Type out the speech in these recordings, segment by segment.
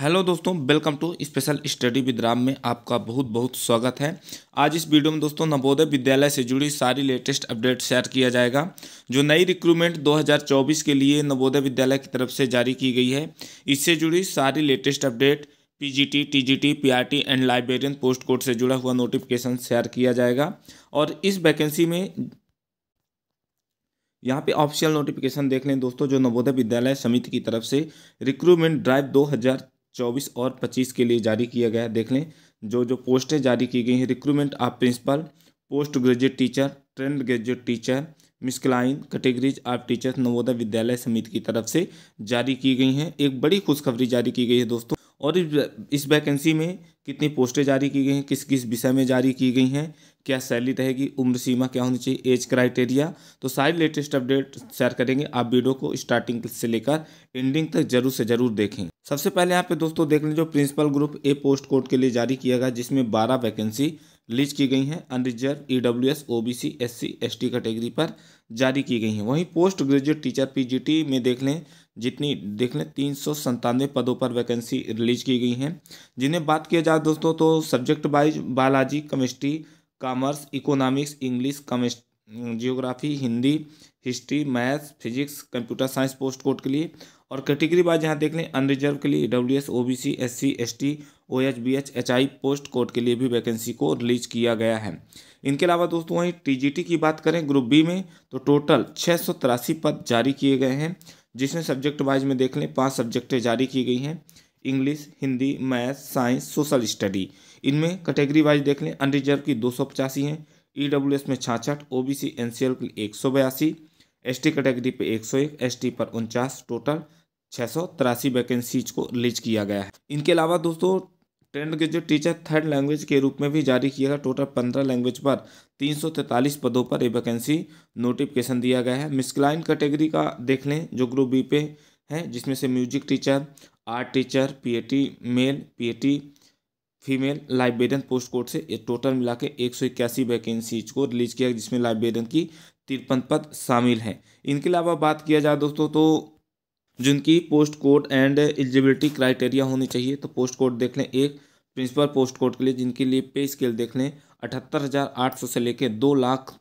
hello दोस्तों welcome to special study with Ram में आपका बहुत बहुत स्वागत है आज इस वीडियो में दोस्तों नवोदय विद्यालय से जुड़ी सारी लेटेस्ट अपडेट शेयर किया जाएगा जो नई रिक्रूटमेंट 2024 के लिए नवोदय विद्यालय की तरफ से जारी की गई है इससे जुड़ी सारी latest update PGT, TGT, PRT and librarian post code से जुड़ा हुआ नोटिफिकेशन शेयर किया जाएगा और इस वैकेंसी में यहाँ पे ऑफिशियल नोटिफिकेशन देख लें दोस्तों जो नवोदय विद्यालय समिति की तरफ से रिक्रूटमेंट ड्राइव चौबीस और पच्चीस के लिए जारी किया गया है देख लें जो जो पोस्टें जारी की गई हैं recruitment of principal post graduate teacher trained graduate teacher miscellaneous categories of teachers Navodaya Vidyalaya Samiti की तरफ से जारी की गई हैं एक बड़ी खुशखबरी जारी की गई है दोस्तों और इस वैकेंसी में कितनी पोस्टें जारी की गई हैं किस किस विषय में जारी की गई हैं क्या सैलरी रहेगी उम्र सीमा क्या होनी चाहिए एज क्राइटेरिया तो सारी लेटेस्ट अपडेट शेयर करेंगे आप वीडियो को स्टार्टिंग से लेकर एंडिंग तक जरूर से जरूर देखें सबसे पहले यहाँ पे दोस्तों देख लें जो principal group A post code के लिए जारी किया गया जिसमें बारह वैकेंसी रिलीज की गई हैं unreserved E W S O B C S C S T category पर जारी की गई हैं वहीं post graduate teacher P G T में देख लें जितनी देख लें तीन सौ संतानवे पदों पर वैकेंसी रिलीज की गई हैं जिन्हें बात किया जाए दोस्तों तो subject wise biology chemistry commerce economics English chemist geography Hindi history maths physics computer science post code के लिए और कैटेगरी वाइज यहाँ देख लें अनरिजर्व के लिए W S O B C S C S T O H B H H I post code के लिए भी वैकेंसी को रिलीज किया गया है इनके अलावा दोस्तों वहीं टी जी टी की बात करें ग्रुप बी में तो टोटल छः सौ तिरासी पद जारी किए गए हैं जिसमें सब्जेक्ट वाइज में देख लें पांच सब्जेक्टें जारी की गई हैं English Hindi math science social study इनमें कैटेगरी वाइज देख लें अनरिजर्व की दो सौ पचासी हैं ई डब्ल्यू एस में छाछठ O B C N C L की एक सौ बयासी एस टी कैटेगरी पर एक सौ एक एस टी पर उनचास टोटल छः सौ तिरासी वैकेंसीज को रिलीज किया गया है इनके अलावा दोस्तों ट्रेंड के जो टीचर थर्ड लैंग्वेज के रूप में भी जारी किया गया टोटल पंद्रह लैंग्वेज पर तीन सौ तैंतालीस पदों पर ये वैकेंसी नोटिफिकेशन दिया गया है मिसक्लाइन कैटेगरी का देख लें जो ग्रुप बी पे है जिसमें से music teacher art teacher P male P female librarian post code से ये टोटल मिला के एक सौ इक्यासी वैकेंसीज को रिलीज किया जिसमें लाइब्रेरियन की तिरपन पद शामिल हैं इनके अलावा बात किया जाए दोस्तों तो जिनकी post code and eligibility criteria होनी चाहिए तो पोस्ट कोड देख लें एक प्रिंसिपल पोस्ट कोड के लिए जिनके लिए पे स्केल देख लें अठहत्तर हज़ार आठ सौ से लेकर दो लाख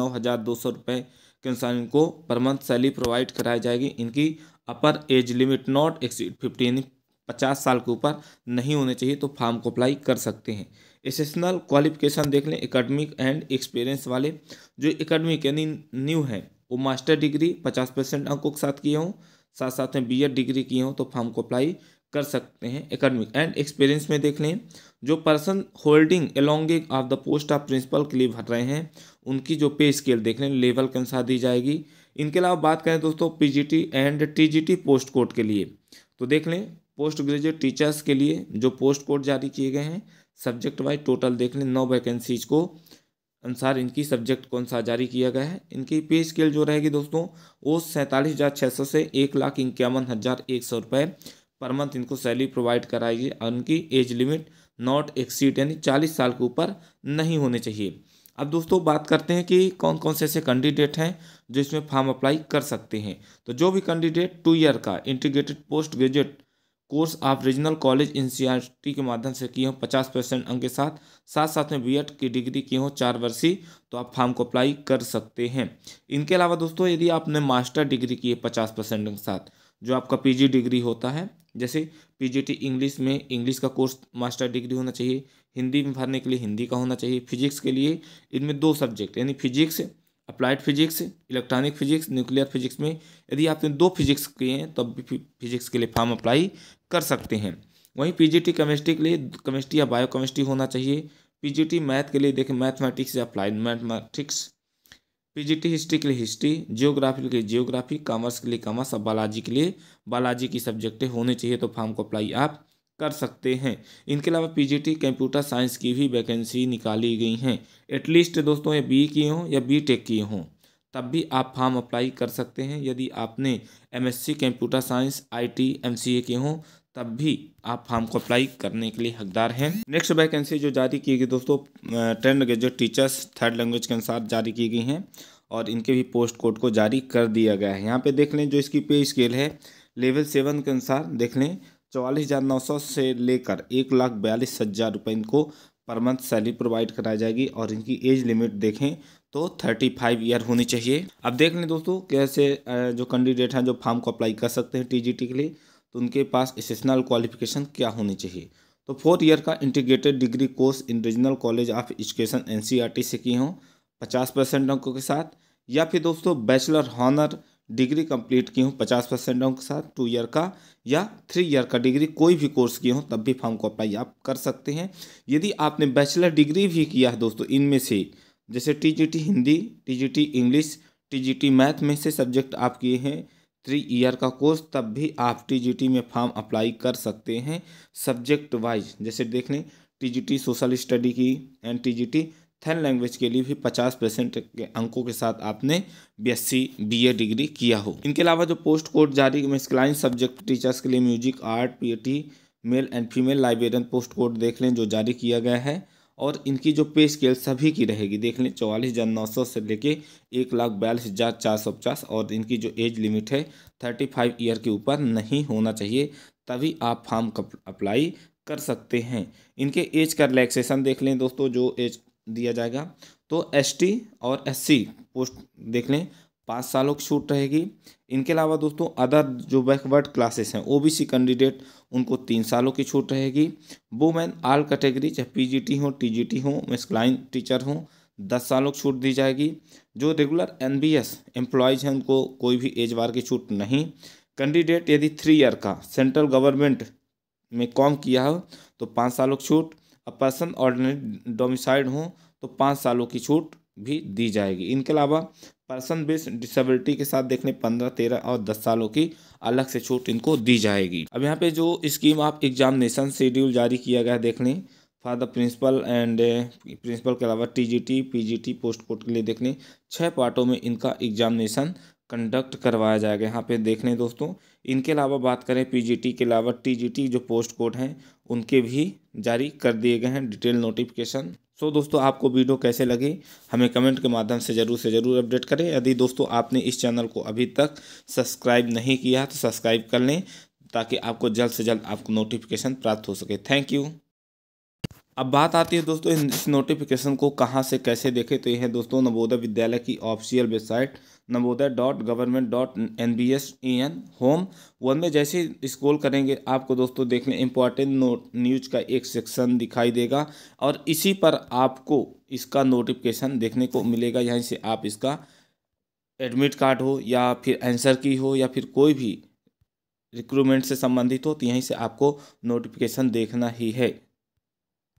नौ हज़ार दो सौ रुपये के अनुसार इनको पर मंथ सैलरी प्रोवाइड कराई जाएगी इनकी upper age limit not exceed fifty यानी पचास साल के ऊपर नहीं होने चाहिए तो फार्म को अप्लाई कर सकते हैं एसेसनल क्वालिफिकेशन देख लें एकेडमिक एंड एक्सपीरियंस वाले जो एकेडमिक यानी न्यू हैं वो मास्टर डिग्री पचास परसेंट अंकों के साथ किए हों साथ साथ में बी डिग्री की हो तो फॉर्म को अप्लाई कर सकते हैं एकेडमिक एंड एक्सपीरियंस में देख लें जो पर्सन होल्डिंग एलोंगिंग of the post of principal के लिए भर रहे हैं उनकी जो पे स्केल देख लें लेवल के अनुसार दी जाएगी इनके अलावा बात करें दोस्तों PGT and TGT post code के लिए तो देख लें पोस्ट ग्रेजुएट टीचर्स के लिए जो पोस्ट कोड जारी किए गए हैं सब्जेक्ट वाइज टोटल देख लें नौ वैकेंसीज को अनुसार इनकी सब्जेक्ट कौन सा जारी किया गया है इनकी पे स्केल जो रहेगी दोस्तों वो सैंतालीस हज़ार छः सौ से एक लाख इक्यावन हज़ार एक सौ रुपये पर मंथ इनको सैलरी प्रोवाइड कराएगी और उनकी एज लिमिट नॉट एक्सीड यानी चालीस साल के ऊपर नहीं होने चाहिए अब दोस्तों बात करते हैं कि कौन कौन से ऐसे कैंडिडेट हैं जो इसमें फॉर्म अप्लाई कर सकते हैं तो जो भी कैंडिडेट टू ईयर का इंटीग्रेटेड पोस्ट ग्रेजुएट कोर्स आप रीजनल कॉलेज एन के माध्यम से किए हों पचास परसेंट अंक के साथ साथ साथ में बीएड की डिग्री किए हों चार वर्षीय तो आप फॉर्म को अप्लाई कर सकते हैं इनके अलावा दोस्तों यदि आपने मास्टर डिग्री की है पचास परसेंट के साथ जो आपका पीजी डिग्री होता है जैसे पीजीटी इंग्लिश में इंग्लिश का कोर्स मास्टर डिग्री होना चाहिए हिंदी में भरने के लिए हिंदी का होना चाहिए फिजिक्स के लिए इनमें दो सब्जेक्ट यानी physics applied physics electronic physics nuclear physics में यदि आपने दो फिजिक्स किए हैं तब भी फिजिक्स के लिए फॉर्म अप्लाई कर सकते हैं वहीं पीजीटी केमिस्ट्री के लिए केमिस्ट्री या बायो केमिस्ट्री होना चाहिए पीजीटी मैथ के लिए देखें मैथमेटिक्स या अप्लाइड मैथमेटिक्स पीजीटी हिस्ट्री के लिए हिस्ट्री जियोग्राफी के लिए जियोग्राफी कॉमर्स के लिए कॉमर्स और बालाजी के लिए बालाजी की सब्जेक्टें होने चाहिए तो फॉर्म को अप्लाई आप कर सकते हैं इनके अलावा पीजीटी कंप्यूटर साइंस की भी वैकेंसी निकाली गई हैं एटलीस्ट दोस्तों ये बी की हों या बी टेक की हों तब भी आप फॉर्म अप्लाई कर सकते हैं यदि आपने MSc computer science IT MCA के हों तब भी आप फॉर्म को अप्लाई करने के लिए हकदार हैं नेक्स्ट वैकेंसी जो जारी की गई दोस्तों trained graduate teachers third language के अनुसार जारी की गई हैं और इनके भी पोस्ट कोड को जारी कर दिया गया है यहाँ पे देख लें जो इसकी पे स्केल है लेवल सेवन के अनुसार देख लें चौवालीस हज़ार नौ सौ से लेकर एक लाख बयालीस हज़ार रुपये इनको पर मंथ सैलरी प्रोवाइड कराई जाएगी और इनकी एज लिमिट देखें तो थर्टी फाइव ईयर होनी चाहिए अब देख लें दोस्तों कैसे जो कैंडिडेट हैं जो फॉर्म को अप्लाई कर सकते हैं टीजीटी के लिए तो उनके पास एसेशनल क्वालिफिकेशन क्या होनी चाहिए तो फोर्थ ईयर का integrated degree course in regional college of education N से की हों पचास परसेंट अंकों के साथ या फिर दोस्तों बैचलर हॉनर डिग्री कंप्लीट की हूँ पचास परसेंट अंक के साथ टू ईयर का या थ्री ईयर का डिग्री कोई भी कोर्स किए हूँ तब भी फॉर्म को अप्लाई आप कर सकते हैं यदि आपने बैचलर डिग्री भी किया है दोस्तों इनमें से जैसे TGT Hindi TGT English TGT math में से सब्जेक्ट आप किए हैं थ्री ईयर का कोर्स तब भी आप टी में फॉर्म अप्लाई कर सकते हैं सब्जेक्ट वाइज जैसे देख लें टी सोशल स्टडी की एंड टी थर्ड लैंग्वेज के लिए भी 50 परसेंट के अंकों के साथ आपने बीएससी बीए डिग्री किया हो इनके अलावा जो पोस्ट कोड जारी मिसक्लाइन सब्जेक्ट टीचर्स के लिए music art PAT male and female librarian post code देख लें जो जारी किया गया है और इनकी जो पे स्केल सभी की रहेगी देख लें चौवालीस हज़ार नौ सौ से लेके एक लाख बयालीस हज़ार चार सौ पचास और इनकी जो एज लिमिट है थर्टी फाइव ईयर के ऊपर नहीं होना चाहिए तभी आप फॉर्म अप्लाई कर सकते हैं इनके एज का रिलैक्सेशन देख लें दोस्तों जो एज दिया जाएगा तो एसटी और एससी पोस्ट देख लें पाँच सालों की छूट रहेगी इनके अलावा दोस्तों अदर जो बैकवर्ड क्लासेस हैं ओबीसी कैंडिडेट उनको तीन सालों की छूट रहेगी वुमेन आल कैटेगरी चाहे पीजीटी हो टीजीटी हो मिसक्लाइन टीचर हो दस सालों की छूट दी जाएगी जो regular N B S employees हैं उनको कोई भी एज बार की छूट नहीं कैंडिडेट यदि थ्री ईयर का सेंट्रल गवर्नमेंट में कॉम किया हो तो पाँच सालों की छूट अ पर्सन ऑर्डिनरी डोमिसाइड हो तो पाँच सालों की छूट भी दी जाएगी इनके अलावा पर्सन बेस डिसेबिलिटी के साथ देखने पंद्रह तेरह और दस सालों की अलग से छूट इनको दी जाएगी अब यहाँ पे जो स्कीम आप एग्जामिनेशन शेड्यूल जारी किया गया देख लें for the principal and principal के अलावा टीजीटी पीजीटी पोस्ट कोड के लिए देख लें छः पार्टों में इनका एग्जामिनेशन कंडक्ट करवाया जाएगा यहाँ पे देखने दोस्तों इनके अलावा बात करें पीजीटी के अलावा टीजीटी जो पोस्ट कोड हैं उनके भी जारी कर दिए गए हैं डिटेल नोटिफिकेशन सो दोस्तों आपको वीडियो कैसे लगे हमें कमेंट के माध्यम से ज़रूर से ज़रूर अपडेट करें यदि दोस्तों आपने इस चैनल को अभी तक सब्सक्राइब नहीं किया तो सब्सक्राइब कर लें ताकि आपको जल्द से जल्द आपको नोटिफिकेशन प्राप्त हो सके थैंक यू अब बात आती है दोस्तों इस नोटिफिकेशन को कहाँ से कैसे देखें तो यह है दोस्तों नवोदय विद्यालय की official website Navodaya dot government dot N B S E N home one में जैसे ही स्क्रॉल करेंगे आपको दोस्तों देखने इम्पॉर्टेंट नोट न्यूज का एक सेक्शन दिखाई देगा और इसी पर आपको इसका नोटिफिकेशन देखने को मिलेगा यहीं से आप इसका एडमिट कार्ड हो या फिर आंसर की हो या फिर कोई भी रिक्रूटमेंट से संबंधित हो तो यहीं से आपको नोटिफिकेशन देखना ही है